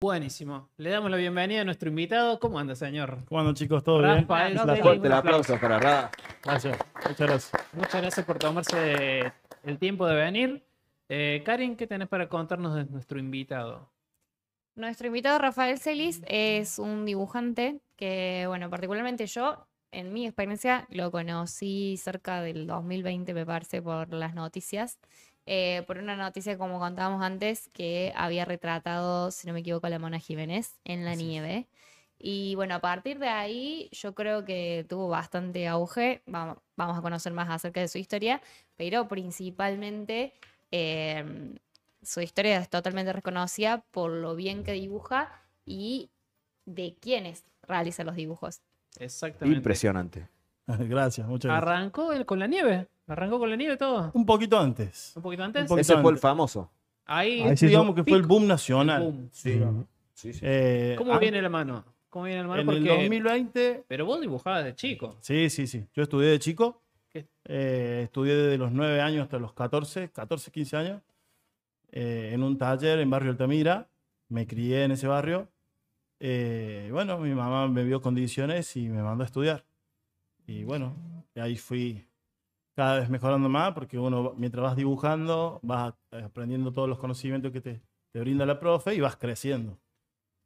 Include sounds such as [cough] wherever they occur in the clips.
Buenísimo. Le damos la bienvenida a nuestro invitado. ¿Cómo anda, señor? ¿Cómo andan, chicos? ¿Todo bien? Ah, fuerte aplauso para Gracias. Muchas gracias. Muchas gracias por tomarse el tiempo de venir. Eh, Karin, ¿qué tenés para contarnos de nuestro invitado? Nuestro invitado Rafael Celis es un dibujante que, bueno, particularmente yo, en mi experiencia, lo conocí cerca del 2020, me parece, por las noticias. Eh, por una noticia, como contábamos antes, que había retratado, si no me equivoco, a la Mona Jiménez en la nieve. Y bueno, a partir de ahí yo creo que tuvo bastante auge. Vamos, a conocer más acerca de su historia, pero principalmente em, su historia es totalmente reconocida por lo bien que dibuja y de quiénes realiza los dibujos. Exactamente. Impresionante. [laughs] Gracias, muchas gracias. Arrancó con la nieve. ¿Arrancó con la nieve todo? Un poquito antes. ¿Un poquito antes? Ese fue el famoso. Ahí, Ahí digamos que fue el boom nacional. Sí. Eh, ¿Cómo ah, viene la mano? ¿Cómo viene la mano? En el 2020. Pero vos dibujabas de chico. Sí, sí, sí. Yo estudié de chico. Eh, estudié desde los 9 años hasta los 14, 14, 15 años. Eh, en un taller en Barrio Altamira. Me crié en ese barrio. bueno, mi mamá me vio condiciones y me mandó a estudiar. Y bueno, ahí fui cada vez mejorando más, porque uno, mientras vas dibujando, vas aprendiendo todos los conocimientos que te, brinda la profe y vas creciendo.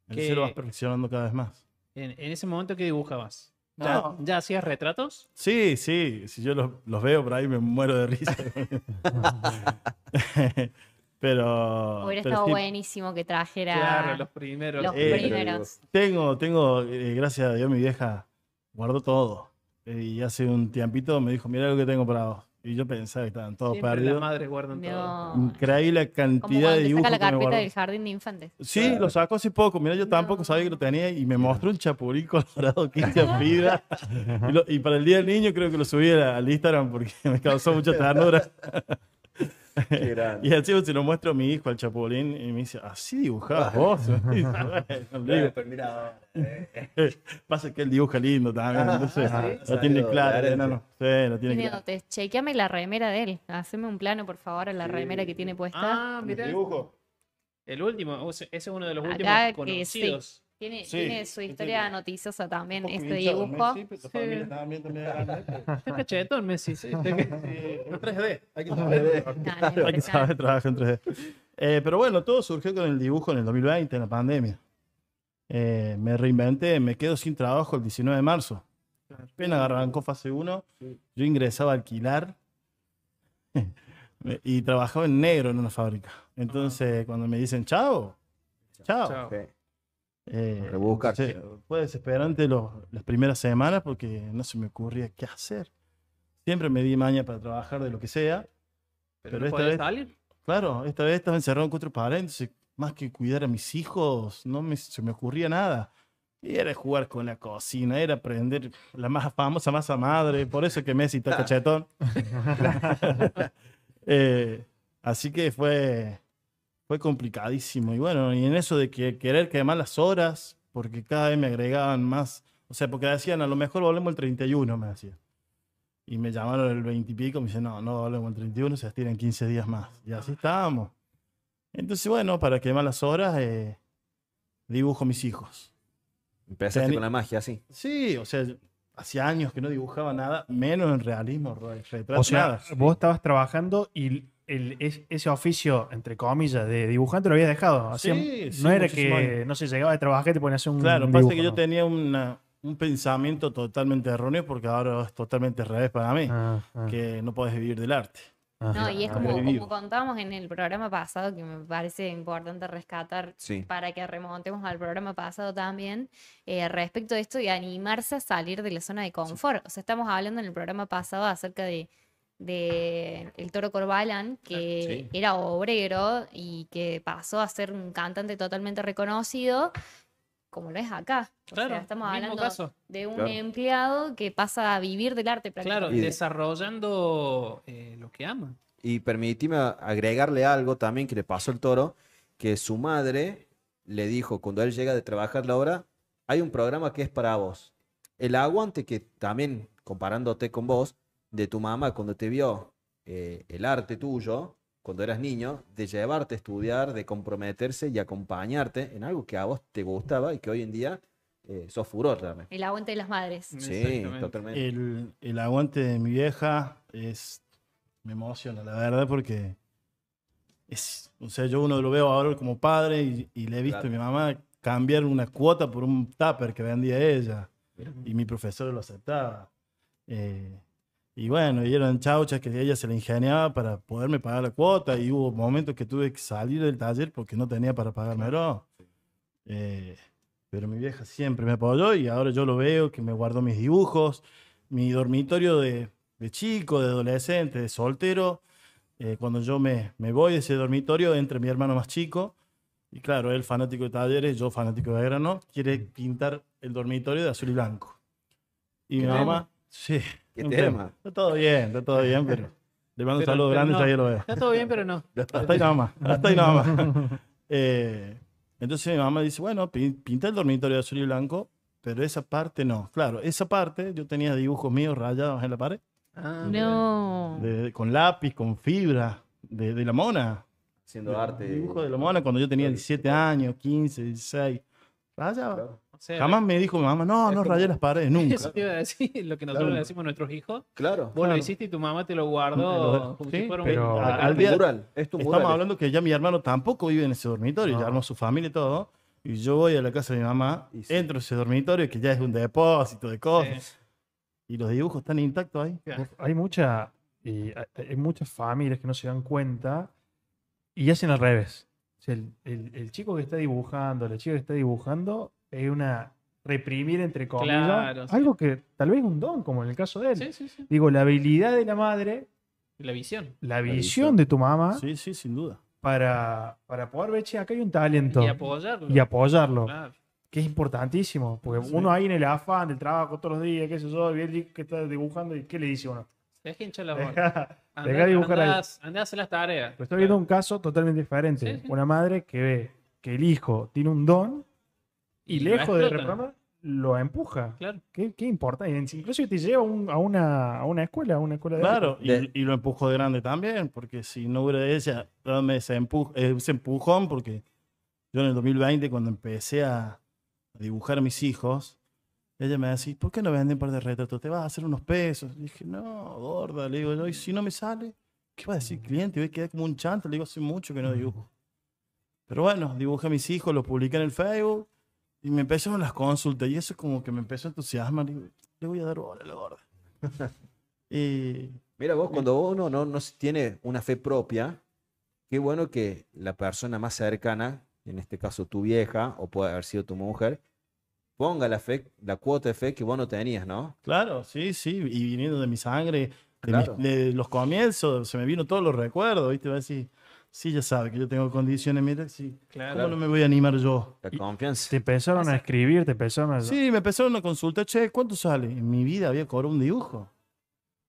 Entonces vas perfeccionando cada vez más. En, ese momento, ¿qué dibujabas? ¿Ya, hacías retratos? Sí, sí. Si yo los, veo por ahí me muero de risa. [laughs] pero. Hubiera estado buenísimo que trajera. Claro, los primeros. Eh, tengo, tengo, eh, gracias a Dios, mi vieja guardó todo. Y hace un tiempito me dijo, mira lo que tengo para vos. Y yo pensaba que estaban todos Siempre perdidos. todo. Increíble cantidad de dibujos. la carpeta del jardín de infantes. Sí, lo saco hace poco. Mira, yo tampoco sabía que lo tenía y me mostró un chapulín colorado que hice en vida. [laughs] y, y, para el día del niño creo que lo subí al Instagram porque [laughs] me causó mucha ternura. [laughs] [laughs] y así se lo muestro a mi hijo, al Chapulín, y me dice, así dibujabas vos. Pasa que él dibuja lindo también, ah, sé, lo tiene claro. No, no, lo tiene claro. Chequeame la remera de él. Haceme un plano, por favor, a la remera que tiene puesta. Ah, mira. El último, ese es uno de los últimos conocidos. Tiene, su historia noticiosa también, este dibujo. Sí, [laughs] sí. es Messi, en 3D. Hay que saber, trabajar en 3D. Eh, pero bueno, todo surgió con el dibujo en el 2020, en la pandemia. Eh, me reinventé, me quedo sin trabajo el 19 de marzo. Apenas arrancó fase 1, yo ingresaba a alquilar [laughs] y trabajaba en negro en una fábrica. Entonces, cuando me dicen chao, chao. Eh, Rebuscarse. Fue desesperante las primeras semanas porque no se me ocurría qué hacer. Siempre me di maña para trabajar de lo que sea. Pero, esta vez, Claro, esta vez estaba encerrado en cuatro paréntesis. Más que cuidar a mis hijos, no se me ocurría nada. Y era jugar con la cocina, era aprender la más famosa masa madre, por eso que Messi está [laughs] cachetón. [laughs] [laughs] Eh, así que fue fue complicadísimo. Y bueno, y en eso de que querer quemar las horas, porque cada vez me agregaban más. O sea, porque decían, a lo mejor volvemos el 31, me decían. Y me llamaron el 20 y pico, me dicen, no, no volvemos el 31, se estiran 15 días más. Y así estábamos. Entonces, bueno, para quemar las horas, eh, dibujo mis hijos. Empezaste con la magia, sí. Sí, o sea, hacía años que no dibujaba nada, menos en realismo, o sea, Vos estabas trabajando y ese oficio, entre comillas, de dibujante lo habías dejado. no era que, no se llegaba de trabajar y te ponías un. Claro, lo dibujo, pasa que yo tenía un pensamiento totalmente erróneo porque ahora es totalmente al revés para mí, ah, ah. que no puedes vivir del arte. Ah. no, y es como, como contábamos en el programa pasado, que me parece importante rescatar para que remontemos al programa pasado también, eh, respecto a esto y animarse a salir de la zona de confort. O sea, estamos hablando en el programa pasado acerca de de el Toro Corbalan, ah, que era obrero y que pasó a ser un cantante totalmente reconocido, como lo es acá. estamos hablando de un empleado que pasa a vivir del arte prácticamente. Claro, desarrollando eh, lo que ama. Y permitime agregarle algo también que le pasó al toro, que su madre le dijo cuando él llega de trabajar la obra hay un programa que es para vos. El aguante que también, comparándote con vos, de tu mamá cuando te vio eh, el arte tuyo, cuando eras niño, de llevarte a estudiar, de comprometerse y acompañarte en algo que a vos te gustaba y que hoy en día eh, sos furor El aguante de las madres. Sí, totalmente. El, aguante de mi vieja es. Me emociona, la verdad, porque. Es, o sea, yo uno lo veo ahora como padre y, le he visto a mi mamá cambiar una cuota por un tupper que vendía ella. Y mi profesor lo aceptaba. Eh, y bueno, y eran chauchas que ella se la ingeniaba para poderme pagar la cuota y hubo momentos que tuve que salir del taller porque no tenía para pagarme Eh, pero mi vieja siempre me apoyó y ahora yo lo veo, que me guardo mis dibujos, mi dormitorio de, de chico, de adolescente, de soltero. Eh, cuando yo me, me, voy de ese dormitorio, entre mi hermano más chico. Y claro, él fanático de talleres, yo fanático de grano, quiere mm. pintar el dormitorio de azul y blanco. Y mi mamá, sí, ¿Qué tema? Está todo bien, está todo bien, pero [laughs] le mando un saludo grande, ya lo veo. Está todo bien, pero no. Hasta [laughs] ahí nada más, hasta [laughs] ahí nada más. Eh, entonces mi mamá dice, bueno, pinta el dormitorio de azul y blanco, pero esa parte no. Claro, esa parte yo tenía dibujos míos rayados en la pared. Ah, no. con lápiz, con fibra, de, la mona. Haciendo arte. Dibujo de la mona cuando yo tenía 17 años, 15, 16. Rayaba. Claro. Jamás me dijo mi mamá, no, no rayé las paredes, [laughs] nunca. Eso te iba a decir, [laughs] lo que nosotros le decimos a nuestros hijos. Claro. Vos lo hiciste y tu mamá te lo guardó pero al, Estamos hablando que ya mi hermano tampoco vive en ese dormitorio, ya armó su familia y todo. Y yo voy a la casa de mi mamá, y entro a ese dormitorio que ya es un depósito de cosas. Y los dibujos están intactos ahí. Hay, mucha, hay muchas familias que no se dan cuenta y hacen al revés. el, el, chico que está dibujando, la chica que está dibujando, es una reprimir, entre comillas, algo que tal vez es un don, como en el caso de él. Sí, sí, Digo, la habilidad de la madre. La visión. La, visión, de tu mamá. Sí, sí, sin duda. Para, poder ver, che, acá hay un talento. Y apoyarlo. Y apoyarlo. Que es importantísimo, porque uno ahí en el afán del trabajo todos los días, qué sé yo, que está dibujando, ¿y qué le dice uno? Deje hinchar la a hacer las tareas. Pero estoy viendo un caso totalmente diferente. Una madre que ve que el hijo tiene un don y, lejos de reprobar lo empuja. Claro. ¿Qué, qué importa? Incluso te lleva a, una, a, una, escuela, a una escuela de Claro, Y, lo empujó de grande también, porque si no hubiera ella, dame ese, empujón, porque yo en el 2020, cuando empecé a dibujar a mis hijos, ella me decía, ¿por qué no venden un par de retratos? Te vas a hacer unos pesos. Y dije, no, gorda, le digo, yo, y si no me sale, ¿qué va a decir el cliente? ve que quedar como un chanto, le digo, hace mucho que no dibujo. Pero bueno, dibujé a mis hijos, los publiqué en el Facebook y me empezó las consultas y eso como que me empezó a entusiasmar. Y le voy a dar bola a la gorda. [laughs] y, Mira vos, cuando uno no, no tiene una fe propia, qué bueno que la persona más cercana, en este caso tu vieja o puede haber sido tu mujer, ponga la fe, la cuota de fe que vos no tenías, ¿no? Claro, sí, sí, y viniendo de mi sangre, de, los comienzos, se me vino todos los recuerdos, ¿viste? Va a decir, Sí, ya sabe que yo tengo condiciones, mira, sí. Claro. ¿Cómo no me voy a animar yo? La confianza. Te empezaron a escribir, te empezaron a... Sí, me empezaron a consultar, che, ¿cuánto sale? En mi vida había cobrado un dibujo.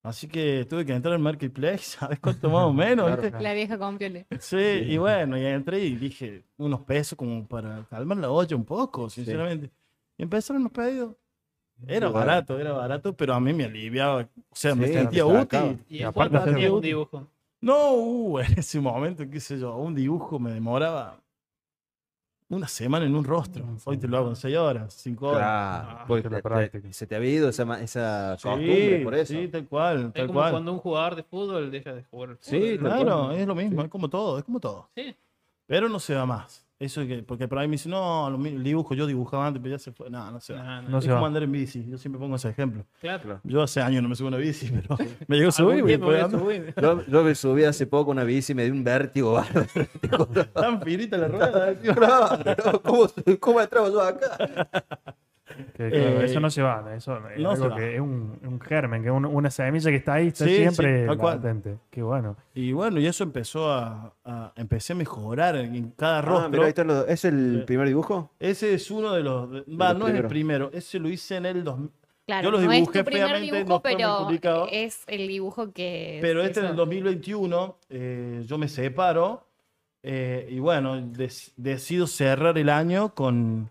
Así que tuve que entrar al marketplace, [laughs] ¿sabes cuánto más o [laughs] menos? La vieja confiable. Sí, y bueno, y entré y dije unos pesos como para calmar la olla un poco, sinceramente. Y empezaron los pedidos. Era barato, era barato, pero a mí me aliviaba. O sea, me sentía útil. Y, aparte aparte, un dibujo. No uh, [laughs] en ese momento, qué sé yo, un dibujo me demoraba una semana en un rostro. Hoy te lo hago en 6 horas, 5 horas. Ah, se te ha ido esa, costumbre por eso. sí, tal cual, Es como cual. cuando un jugador de fútbol deja de jugar Sí, cual. Claro, es lo mismo, es como todo, es como todo. Sí. Pero no se va más. Eso que, porque por ahí me dicen, no, lo dibujo, yo dibujaba antes, pero ya se fue. No, no sé. No andar en bici. Yo siempre pongo ese ejemplo. Claro. Yo hace años no me subo a una bici, pero [laughs] me llegó a subir. Yo, me subí hace poco una bici y me di un vértigo [laughs] Tan finita la rueda. [laughs] ¿Cómo, cómo entraba yo acá? eso no eh, se va, eso es, que es un, un, germen, que es una semilla que está ahí, está siempre sí, latente. Qué bueno. Y bueno, y eso empezó a, empecé a mejorar en, cada ah, rostro. pero ¿Es el primer dibujo? Ese es uno de los. va, no es el primero, ese lo hice en el 2000. Claro, Yo los dibujé no es primer dibujo, pero es el dibujo que... Pero este en el 2021 yo me separo eh, y bueno, decido cerrar el año con,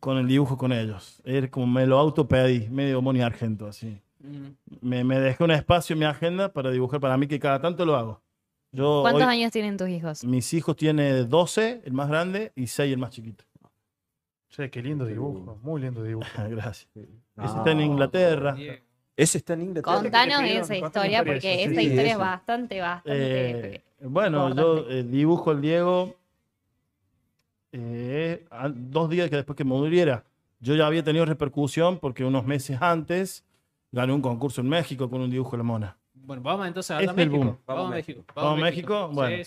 con el dibujo con ellos. Es como me lo pedí, medio Moni Argento, así. Me, me, dejé un espacio en mi agenda para dibujar para mí, que cada tanto lo hago. Yo ¿Cuántos años tienen tus hijos? Mis hijos tienen 12, el más grande, y 6, el más chiquito. Che, qué lindo dibujo, muy lindo dibujo. [laughs] Gracias. Ese está en ah, Inglaterra. Ese está en Inglaterra. Contanos esa historia, porque esta historia es bastante, bastante. Eh, eh, bueno, yo eh, dibujo el Diego eh, dos días que después que me muriera, yo ya había tenido repercusión porque unos meses antes gané un concurso en México con un dibujo de la mona. Bueno, vamos entonces a, México. Vamos, a México. Vamos, México. Bueno,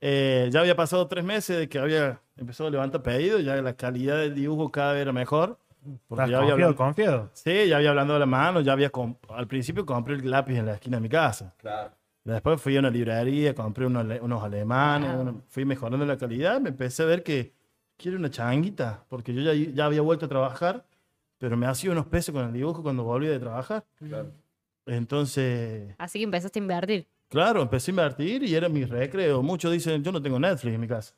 eh, ya había pasado tres meses de que había empezado a levantar pedido, ya la calidad del dibujo cada vez era mejor. Porque ya había confiado, Sí, ya había hablando de la mano, ya había... Al principio compré el lápiz en la esquina de mi casa. Claro. Después fui a una librería, compré unos, alemanes, fui mejorando la calidad, me empecé a ver que quiero una changuita, porque yo ya, ya había vuelto a trabajar, pero me hacía unos pesos con el dibujo cuando volví de trabajar. Entonces... Así que empezaste a invertir. Claro, empecé a invertir y era mi recreo. Muchos dicen, yo no tengo Netflix en mi casa.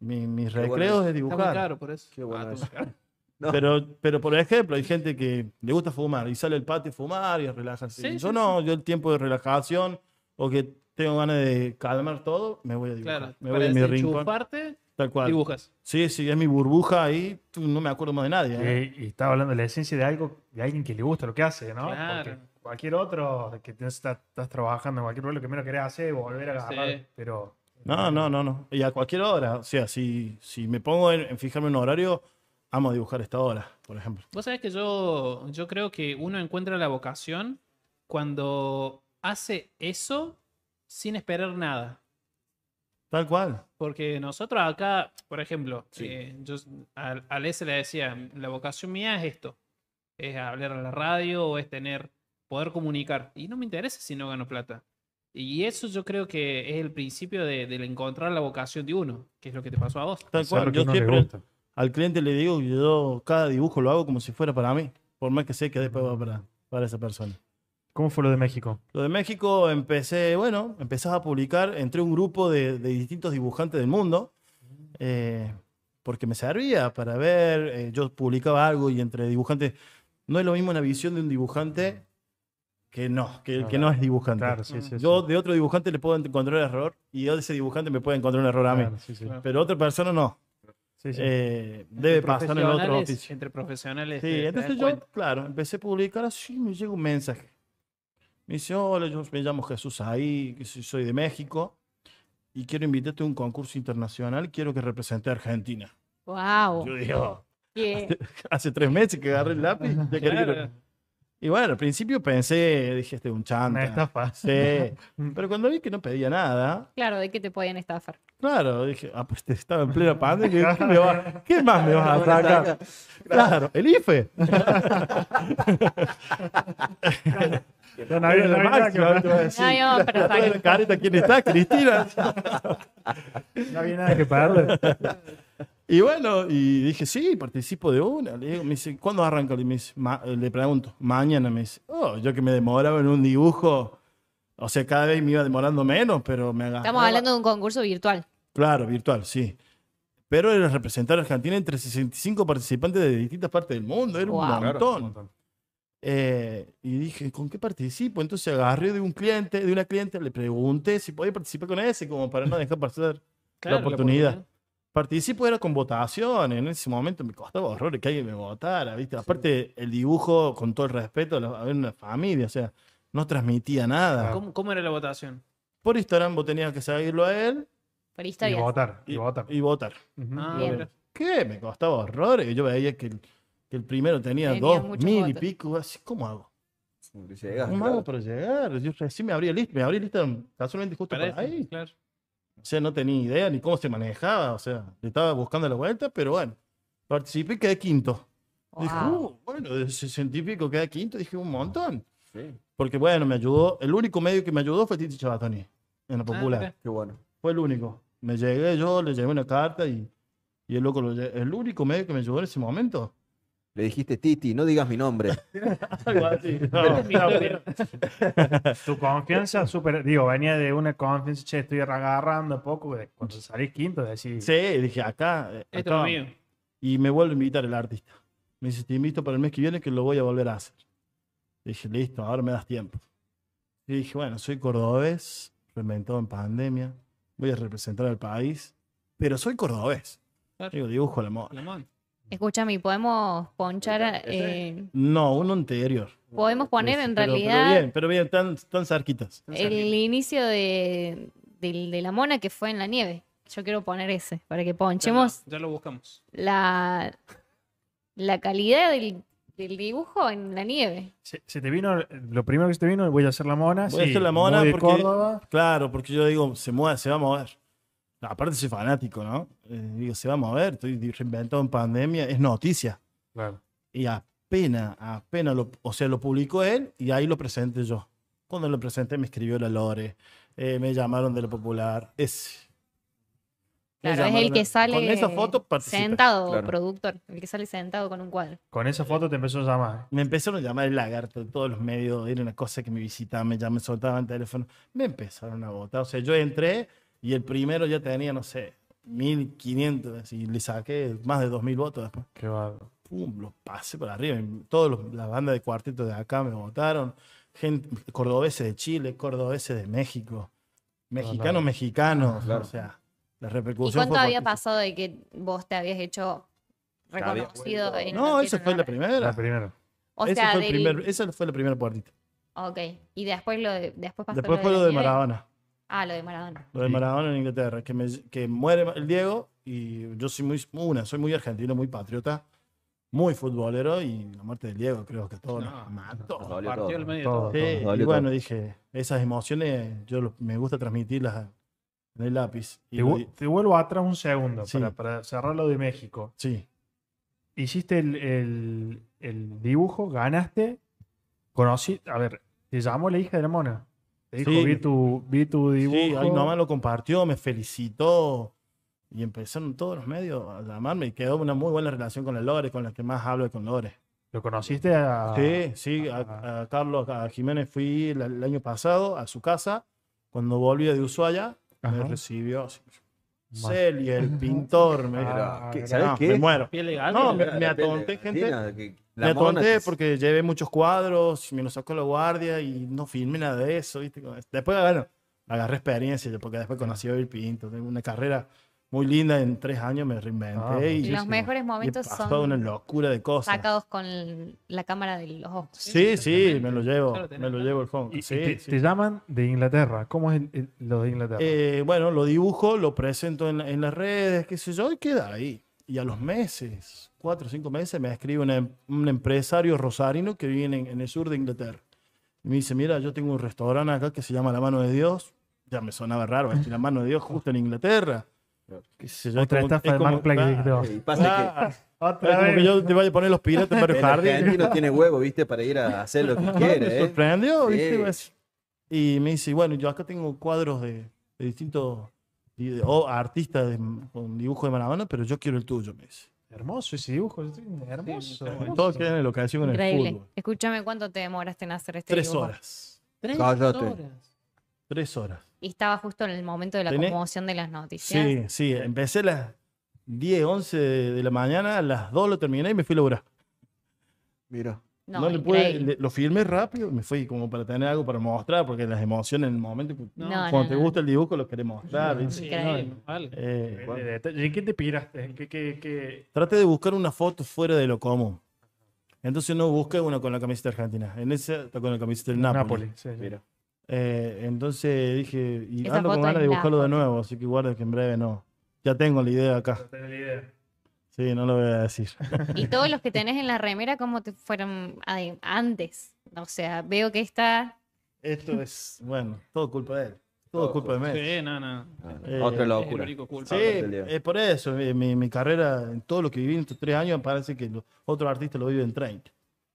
Mi, mis recreos es dibujar. claro por eso. Qué bueno ah, [laughs] Pero, pero, por ejemplo, hay gente que le gusta fumar y sale al patio a fumar y a relajarse. yo no, yo el tiempo de relajación o que tengo ganas de calmar todo, me voy a dibujar. Claro, me voy a mi rincón. Tal cual. Dibujas. Sí, sí, es mi burbuja ahí, no me acuerdo más de nadie. ¿eh? Y, estaba hablando de la esencia de algo, de alguien que le gusta lo que hace, ¿no? Porque cualquier otro que estás, trabajando en cualquier otro lo que menos querés hacer es volver a agarrar, pero... No, no, no, no. Y a cualquier hora. O sea, si, si me pongo en, fijarme en un horario, amo dibujar esta hora, por ejemplo. Vos sabés que yo, yo creo que uno encuentra la vocación cuando hace eso sin esperar nada. Tal cual. Porque nosotros acá, por ejemplo, eh, yo a, se le decía, la vocación mía es esto, es hablar a la radio o es tener, poder comunicar. Y no me interesa si no gano plata. Y eso yo creo que es el principio de, encontrar la vocación de uno, que es lo que te pasó a vos. Tal cual, yo siempre al cliente le digo yo cada dibujo lo hago como si fuera para mí, por más que sé que después va para, para esa persona. ¿Cómo fue lo de México? Lo de México empecé, bueno, empezás a publicar, entre un grupo de, distintos dibujantes del mundo, eh, porque me servía para ver, eh, yo publicaba algo y entre dibujantes, no es lo mismo la visión de un dibujante que no, que, que no es dibujante. yo de otro dibujante le puedo encontrar un error y yo de ese dibujante me puedo encontrar un error a mí, pero otra persona no. Eh, debe pasar en otro Entre profesionales. Sí, entonces yo, claro, empecé a publicar así, me llega un mensaje me dice, hola, yo me llamo Jesús ahí, que soy de México, y quiero invitarte a un concurso internacional, quiero que represente a Argentina. ¡Wow! Yo digo, [laughs] hace, tres meses que agarré el lápiz, ya claro. Y bueno, al principio pensé, dije, este es un chanta. [laughs] Pero cuando vi que no pedía nada. Claro, de qué te podían estafar. Claro, dije, ah, pues te este estaba en plena pandemia. [laughs] ¿Qué, más me vas a sacar? Claro, el IFE. [laughs] No, ¿quién está? Cristina. No había nada que pagarle. Y bueno, y dije, sí, participo de una. Le digo, me dice, ¿cuándo arranca? Le, le pregunto, mañana. Me dice, oh, yo que me demoraba en un dibujo. O sea, cada vez me iba demorando menos, pero me agarraba. Estamos hablando de un concurso virtual. Claro, virtual, sí. Pero era representar a Argentina entre 65 participantes de distintas partes del mundo. Era un montón. Eh, y dije, ¿con qué participo? Entonces agarré de un cliente, de una cliente, le pregunté si podía participar con ese, como para no dejar pasar la oportunidad. La oportunidad. Participo era con votación, en ese momento me costaba horror que alguien me votara, ¿viste? Aparte, el dibujo, con todo el respeto, era una familia, o sea, no transmitía nada. ¿Cómo, era la votación? Por Instagram vos tenías que seguirlo a él. Por Y votar, y, votar. Y votar. Ah, ¿Qué? Me costaba horrores. Yo veía que el, primero tenía, dos mil y pico. Así, ¿cómo hago? ¿Cómo hago para llegar? Yo recién me abrí lista, me abrí lista casualmente justo ahí. claro. O sea, no tenía idea ni cómo se manejaba, o sea, le estaba buscando la vuelta, pero bueno, participé y quedé quinto. Dije, uh, bueno, de científico quedé quinto, dije un montón. Sí. Porque bueno, me ayudó, el único medio que me ayudó fue Titi Chabatoni, en la ah, popular. Qué bueno. Fue el único. Me llegué yo, le llevé una carta y, y el loco, lo, el único medio que me ayudó en ese momento. Le dijiste, Titi, no digas mi nombre. [laughs] [laughs] tu confianza, súper. Digo, venía de una confianza, che, estoy agarrando poco. Cuando salí quinto, decís. Sí, dije, acá. Eh, Esto mío. Y me vuelve a invitar el artista. Me dice, te invito para el mes que viene que lo voy a volver a hacer. Dije, listo, ahora me das tiempo. Y dije, bueno, soy cordobés, reinventado en pandemia, voy a representar al país, pero soy cordobés. Digo, dibujo la moda. Escúchame, ¿podemos ponchar? Eh, no, uno anterior. Podemos poner en realidad. Pero bien, pero bien, tan, tan cerquitas. el inicio de, la mona que fue en la nieve. Yo quiero poner ese para que ponchemos. Ya, lo buscamos. La, la calidad del, dibujo en la nieve. Se, te vino, lo primero que se te vino, voy a hacer la mona. Voy la mona porque, Claro, porque yo digo, se mueve, se va a mover. Aparte soy fanático, ¿no? Eh, digo, se va a mover, estoy reinventado en pandemia, es noticia. Claro. Y apenas, apenas, lo, o sea, lo publicó él y ahí lo presenté yo. Cuando lo presenté me escribió la Lore, eh, me llamaron de lo popular, es... Claro, es el que sale con esa foto sentado, productor, el que sale sentado con un cuadro. Con esa foto te empezó a llamar. Me empezaron a llamar el lagarto de todos los medios, era una cosa que me visitaban, me llamaban, soltaban teléfono, me empezaron a votar. O sea, yo entré y el primero ya tenía, no sé, 1500, y le saqué más de 2000 votos después. Qué barro. Pum, pasé por arriba. Todas las bandas de cuarteto de acá me votaron. Gente, cordobeses de Chile, cordobeses de México, mexicanos, mexicanos. Ah, o sea, la repercusión. ¿Y cuánto había pasado de que vos te habías hecho reconocido? En no, esa fue la primera. La primera. O esa, fue primer, esa fue la primera puertita. Ok. Y después lo después pasó fue lo de Maradona. Ah, lo de Maradona. Lo de Maradona en Inglaterra, que, que muere el Diego y yo soy muy, una, soy muy argentino, muy patriota, muy futbolero y la muerte del Diego creo que todo no, nos mató. el medio sí, y bueno, dije, esas emociones yo me gusta transmitirlas en el lápiz. te, vuelvo atrás un segundo para, para cerrar lo de México. Sí. Hiciste el, el, el dibujo, ganaste, conocí, a ver, te llamó la hija de la mona sí. vi, tu, dibujo. Sí, mi mamá lo compartió, me felicitó. Y empezaron todos los medios a llamarme y quedó una muy buena relación con el Lore, con la que más hablo con Lore. ¿Lo conociste a...? Sí, a, Carlos, Jiménez fui el, año pasado a su casa. Cuando volví de Ushuaia, me recibió. Celia, el [laughs] pintor. Me, ah, ah, Me muero. no, me, atonté, gente. me atonté porque llevé muchos cuadros, me los saco la guardia y no filmé nada de eso, Después, ah, bueno, agarré experiencia, porque después conocí a Bill Pinto, tengo una carrera muy linda. En tres años me reinventé. Ah, y los mejores momentos son. son. una locura de cosas. Sacados con la cámara de los ojos. Sí, sí, me lo llevo. me lo llevo el fondo. te, llaman de Inglaterra. ¿Cómo es lo de Inglaterra? Eh, bueno, lo dibujo, lo presento en, las redes, qué sé yo, y queda ahí. Y a los meses, cuatro o cinco meses, me escribe un empresario rosarino que vive en, el sur de Inglaterra. Y me dice, mira, yo tengo un restaurante acá que se llama La Mano de Dios. Ya me sonaba raro, la mano de Dios justo en Inglaterra. Yo, Otra estafa de Mark Plague. y pasa que, ah, otra es como que yo te vaya a poner los piratas para Mario Hardy. El no tiene huevo, viste, para ir a hacer lo que quiere. Me ¿eh? sorprendió, viste. Pues, y me dice, bueno, yo acá tengo cuadros de, de distintos de, oh, artistas de, con dibujo de mano pero yo quiero el tuyo, me dice. Hermoso ese dibujo, hermoso. Sí, Todo queda en la locación Increíble. el fútbol. Escúchame, ¿cuánto te demoraste en hacer este Tres dibujo? Horas. Tres horas. Tres horas. Y estaba justo en el momento de la conmoción de las noticias. Sí, sí, empecé a las 10, 11 de la mañana, a las 2 lo terminé y me fui a lograr. Mira. No, pude, lo firmé rápido, me fui como para tener algo para mostrar, porque las emociones en el momento, pues, no, cuando te gusta el dibujo, lo queremos mostrar. Sí, ¿En eh, qué te piraste? ¿Qué, de buscar una foto fuera de lo común. Entonces no busqué una con la camiseta argentina. En esa está con la camiseta del Napoli Mira. Eh, entonces dije, y Esa ando con ganas de de nuevo, así que guarda que en breve no. Ya tengo la idea acá. tengo la idea. Sí, no lo voy a decir. Y todos los que [laughs] tenés en la remera, ¿cómo te fueron antes? O sea, veo que está. Esto es, bueno, todo culpa de él. Todo, culpa de Messi. Sí, no, no. Eh, ah, otra Es Sí, es por eso. Mi, carrera, en todo lo que viví en estos tres años, parece que otro artista lo vive en 30.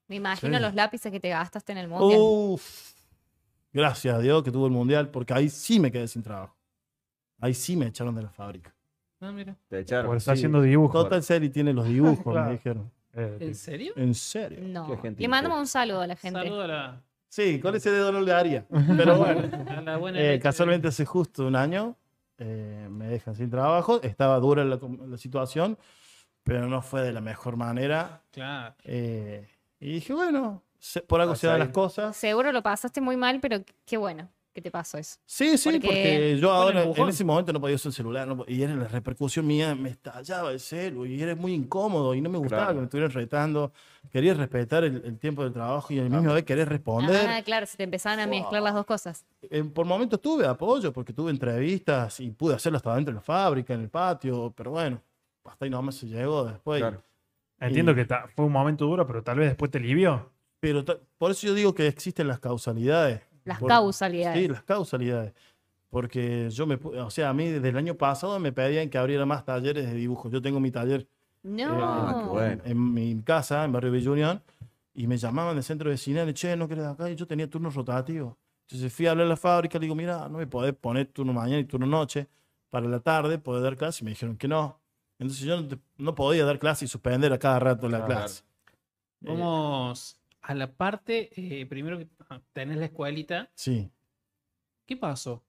Me imagino los lápices que te gastaste en el mundo Uf, Gracias a Dios que tuvo el mundial, porque ahí sí me quedé sin trabajo. Ahí sí me echaron de la fábrica. Ah, mira. Te echaron. Por haciendo dibujos. Total Series tiene los dibujos, me dijeron. Eh, ¿En serio? En serio. No. Le mandamos un saludo a la gente. Saludo a la... Sí, con ese de dolor de daría? Pero [laughs] bueno, eh, casualmente hace justo un año eh, me dejan sin trabajo. Estaba dura la, situación, pero no fue de la mejor manera. Claro. Y dije, bueno, por algo se dan las cosas. Seguro lo pasaste muy mal, pero qué bueno que te pasó eso. Sí, sí, porque, yo ahora en ese momento no podía usar el celular y era la repercusión mía, me estallaba el celu y era muy incómodo y no me gustaba que me estuvieran retando. Quería respetar el, tiempo del trabajo y al mismo ah. vez querer responder. Ah, claro, se te empezaban a mezclar las dos cosas. por momentos tuve apoyo porque tuve entrevistas y pude hacerlo hasta dentro de la fábrica, en el patio, pero bueno, hasta ahí nomás se llegó después. Entiendo que fue un momento duro, pero tal vez después te alivió. Pero por eso yo digo que existen las causalidades. Las causalidades. Sí, las causalidades. Porque yo me, o sea, a mí desde el año pasado me pedían que abriera más talleres de dibujo. Yo tengo mi taller no. Eh, ah, bueno. en, mi casa, en Barrio Villa y me llamaban del centro de cine de che, ¿no querés acá? Y yo tenía turnos rotativos. Entonces fui a hablar a la fábrica, le digo, mira, no me podés poner turno mañana y turno noche para la tarde, poder dar clases. Y me dijeron que no. Entonces yo no, podía dar clase y suspender a cada rato la clase. Eh, Vamos a la parte, eh, primero que ah, tenés la escuelita. Sí. ¿Qué pasó?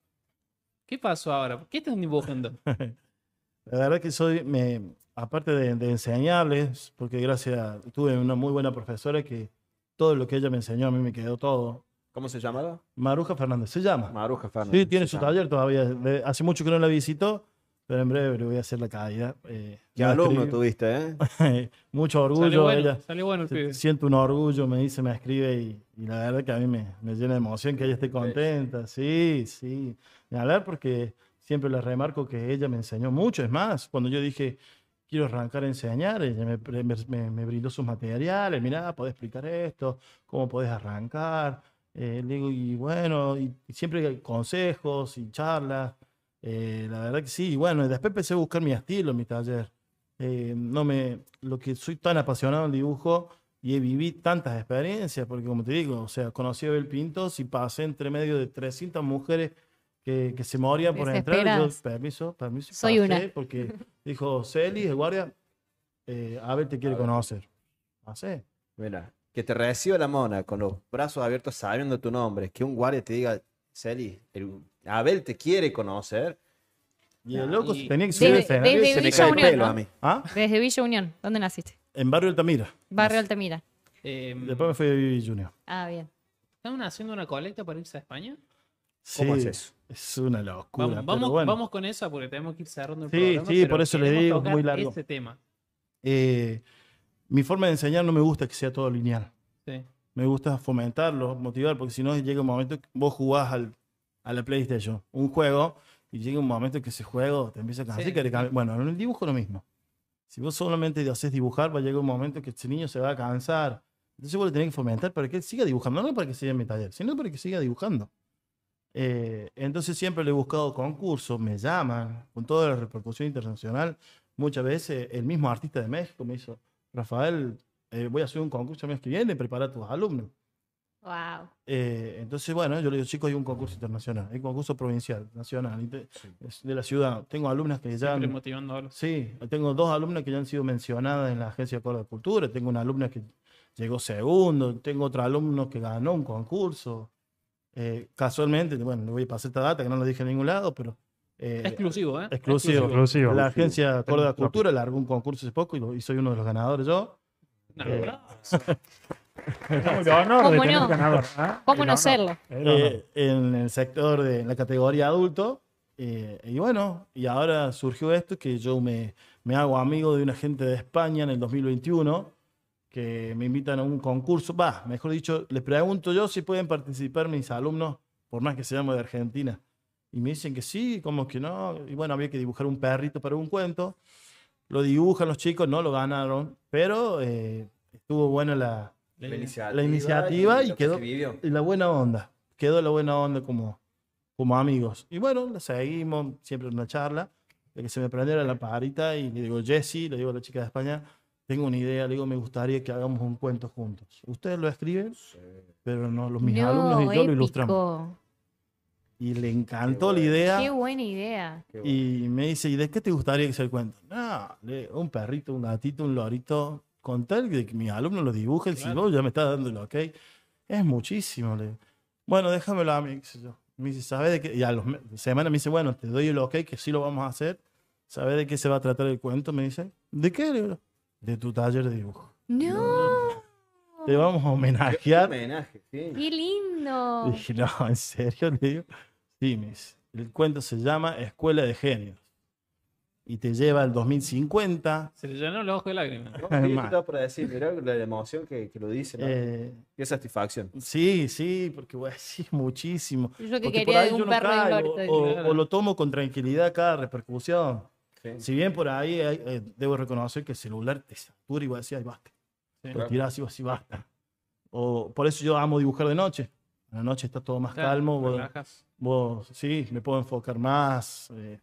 ¿Qué pasó ahora? ¿Qué estás dibujando? [laughs] la verdad que soy, me, aparte de, enseñarles, porque gracias, tuve una muy buena profesora que todo lo que ella me enseñó a mí me quedó todo. ¿Cómo se llamaba? Maruja Fernández, se llama. Maruja Fernández. Sí, tiene su taller todavía. Hace mucho que no la visitó. Pero en breve le voy a hacer la caída. Eh, Qué alumno tuviste, ¿eh? [laughs] Mucho orgullo. bueno, ella, bueno Siento un orgullo, me dice, me escribe y, la verdad que a mí me, llena de emoción que ella esté contenta. Sí, sí. Me hablar porque siempre le remarco que ella me enseñó mucho. Es más, cuando yo dije, quiero arrancar a enseñar, ella me, brindó sus materiales. Mirá, podés explicar esto, cómo podés arrancar. Eh, digo, y bueno, y siempre consejos y charlas. Eh, la verdad que sí, y bueno, después empecé a buscar mi estilo en mi taller. Eh, no me, lo que soy tan apasionado en dibujo y he vivido tantas experiencias, porque como te digo, o sea, conocí a Bel Pintos y pasé entre medio de 300 mujeres que, que se morían por entrar. yo, permiso, permiso. Soy una. Porque [laughs] dijo Celis, el guardia, eh, Abel te quiere conocer. Pasé. Mira, que te reciba la mona con los brazos abiertos sabiendo tu nombre, que un guardia te diga, Celis, el Abel te quiere conocer. Y el loco tenía que subir Desde- se me cae el pelo a mí. ¿Ah? Desde Villa Unión, ¿dónde naciste? En Barrio Altamira. Barrio Altamira. Em, Después me fui a Villa Unión. Ah, bien. ¿Están haciendo una colecta para irse a España? ¿Cómo es eso? Es una locura. Vamos, con esa porque tenemos que ir cerrando el programa. sí, sí, por eso le digo, es muy largo. Este tema. Eh, mi forma de enseñar no me gusta que sea todo lineal. Sí. Me gusta fomentarlo, motivar, porque si no llega un momento que vos jugás al a la PlayStation un juego y llega un momento que ese juego te empieza a cansar. bueno, en el dibujo lo mismo. Si vos solamente te haces dibujar, va a llegar un momento que ese niño se va a cansar. Entonces vos le tenés que fomentar para que él siga dibujando, no para que siga en mi taller, sino para que siga dibujando. Eh, entonces siempre le he buscado concursos, me llaman, con toda la repercusión internacional. Muchas veces el mismo artista de México me hizo, Rafael, eh, voy a hacer un concurso el mes que viene, prepara a tus alumnos. Wow. Eh, entonces, bueno, yo le digo, chicos, hay un concurso internacional, hay un concurso provincial, nacional, de, la ciudad. Tengo alumnas que ya. están motivando ahora sí, tengo dos alumnas que ya han sido mencionadas en la Agencia de Córdoba de Cultura. Tengo una alumna que llegó segundo, tengo otro alumno que ganó un concurso. Eh, casualmente, bueno, le voy a pasar esta data que no lo dije en ningún lado, pero. Eh, exclusivo, ¿eh? Exclusivo. La Agencia Córdoba de Cultura largó un concurso hace poco y, soy uno de los ganadores yo. No, [laughs] honor [laughs] ¿Cómo de eh, no? no serlo? Eh, eh, en el sector de la categoría adulto. y bueno, y ahora surgió esto que yo me, me hago amigo de una gente de España en el 2021 que me invitan a un concurso. Va, mejor dicho, les pregunto yo si pueden participar mis alumnos, por más que seamos de Argentina. Y me dicen que sí, como que no. Y bueno, había que dibujar un perrito para un cuento. Lo dibujan los chicos, no lo ganaron, pero estuvo buena la, la, iniciativa, y, quedó y la buena onda. Quedó la buena onda como, como amigos. Y bueno, seguimos, siempre una charla, de que se me prendiera la parita y le digo, Jesse, le digo a la chica de España, tengo una idea, le digo, me gustaría que hagamos un cuento juntos. Ustedes lo escriben, pero no, los, mis alumnos y yo lo ilustramos. Y le encantó la idea. Qué buena idea. Y me dice, ¿y de qué te gustaría que sea el cuento? No, un perrito, un gatito, un lorito, Contar que mi alumno lo dibuje, el si ya me estás dándolo, ¿ok? Es muchísimo. Le Bueno, déjamelo a mí, Me dice, ¿sabes de qué? Y a los semanas me dice, bueno, te doy el ok, que sí lo vamos a hacer. ¿Sabes de qué se va a tratar el cuento? Me dice, ¿de qué? De tu taller de dibujo. No. Te vamos a homenajear. Qué homenaje, sí. Qué lindo. no, en serio, le digo. Sí, El cuento se llama Escuela de Genios y te lleva al 2050. Se le llenó los ojos de lágrimas. No, para decir, mirá la emoción que, lo dice. Eh, Qué satisfacción. Sí, sí, porque voy a decir muchísimo. Yo que quería un perro o, lo tomo con tranquilidad cada repercusión. Si bien por ahí eh, debo reconocer que el celular te satura y voy a decir, ahí basta. Lo tirás y vas así, basta. O, por eso yo amo dibujar de noche. En la noche está todo más calmo. vos, sí, me puedo enfocar más. Eh,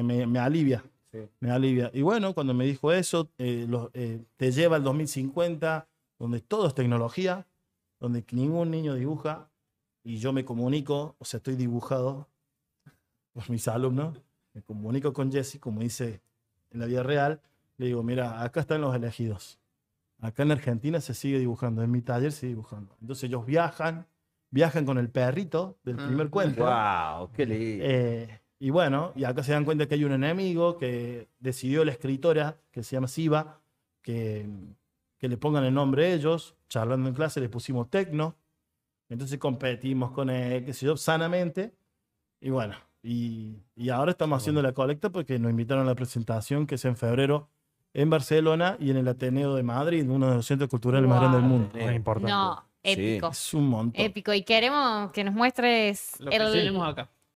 me, alivia. Me alivia. Y bueno, cuando me dijo eso, eh, eh, te lleva al 2050, donde todo es tecnología, donde ningún niño dibuja y yo me comunico, o sea, estoy dibujado por mis alumnos, me comunico con Jesse, como dice en la vida real, le digo, mira, acá están los elegidos. Acá en Argentina se sigue dibujando, en mi taller se sigue dibujando. Entonces ellos viajan, viajan con el perrito del ah. primer cuento. ¡Wow! ¡Qué lindo! Eh, y bueno, y acá se dan cuenta que hay un enemigo que decidió la escritora, que se llama Siva, que, que le pongan el nombre a ellos. Charlando en clase le pusimos Tecno. Entonces competimos con él, que sanamente. Y bueno, y, ahora estamos haciendo la colecta porque nos invitaron a la presentación que es en febrero en Barcelona y en el Ateneo de Madrid, uno de los centros culturales más grandes del mundo. Es importante. No, épico. Es un montón. Épico. Y queremos que nos muestres Lo que acá.